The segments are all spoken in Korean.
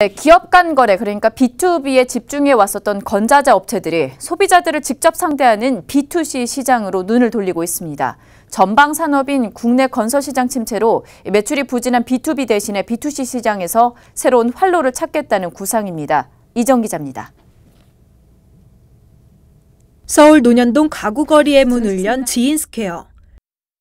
네, 기업 간 거래 그러니까 B2B에 집중해 왔었던 건자재 업체들이 소비자들을 직접 상대하는 B2C 시장으로 눈을 돌리고 있습니다. 전방 산업인 국내 건설 시장 침체로 매출이 부진한 B2B 대신에 B2C 시장에서 새로운 활로를 찾겠다는 구상입니다. 이정 기자입니다. 서울 논현동 가구거리의 문을 연 지인스퀘어.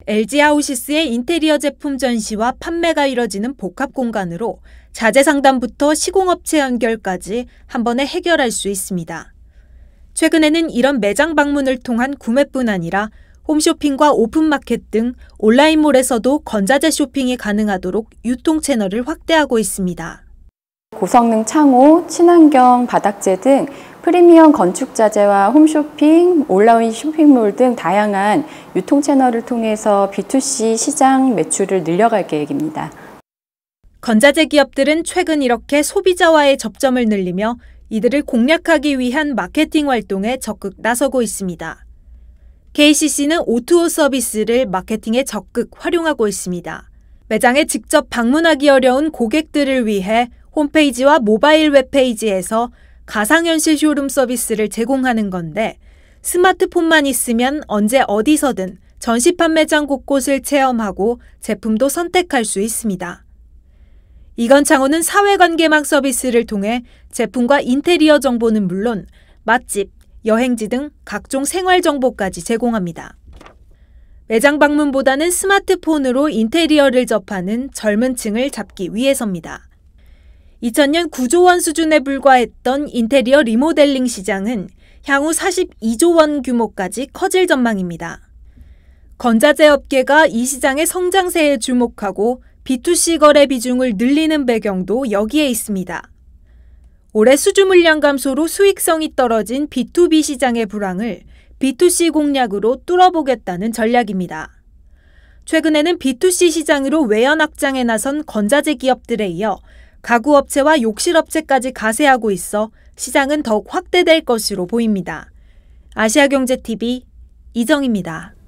LG 아우시스의 인테리어 제품 전시와 판매가 이뤄지는 복합 공간으로 자재 상담부터 시공업체 연결까지 한 번에 해결할 수 있습니다. 최근에는 이런 매장 방문을 통한 구매뿐 아니라 홈쇼핑과 오픈마켓 등 온라인몰에서도 건자재 쇼핑이 가능하도록 유통 채널을 확대하고 있습니다. 고성능 창호, 친환경 바닥재 등 프리미엄 건축 자재와 홈쇼핑, 온라인 쇼핑몰 등 다양한 유통 채널을 통해서 B2C 시장 매출을 늘려갈 계획입니다. 건자재 기업들은 최근 이렇게 소비자와의 접점을 늘리며 이들을 공략하기 위한 마케팅 활동에 적극 나서고 있습니다. KCC는 O2O 서비스를 마케팅에 적극 활용하고 있습니다. 매장에 직접 방문하기 어려운 고객들을 위해 홈페이지와 모바일 웹페이지에서 가상현실 쇼룸 서비스를 제공하는 건데 스마트폰만 있으면 언제 어디서든 전시 판매장 곳곳을 체험하고 제품도 선택할 수 있습니다. 이건창호는 사회관계망 서비스를 통해 제품과 인테리어 정보는 물론 맛집, 여행지 등 각종 생활 정보까지 제공합니다. 매장 방문보다는 스마트폰으로 인테리어를 접하는 젊은 층을 잡기 위해서입니다. 2000년 9조 원 수준에 불과했던 인테리어 리모델링 시장은 향후 42조 원 규모까지 커질 전망입니다. 건자재 업계가 이 시장의 성장세에 주목하고 B2C 거래 비중을 늘리는 배경도 여기에 있습니다. 올해 수주 물량 감소로 수익성이 떨어진 B2B 시장의 불황을 B2C 공략으로 뚫어보겠다는 전략입니다. 최근에는 B2C 시장으로 외연 확장에 나선 건자재 기업들에 이어 가구업체와 욕실업체까지 가세하고 있어 시장은 더욱 확대될 것으로 보입니다. 아시아경제TV 이정입니다.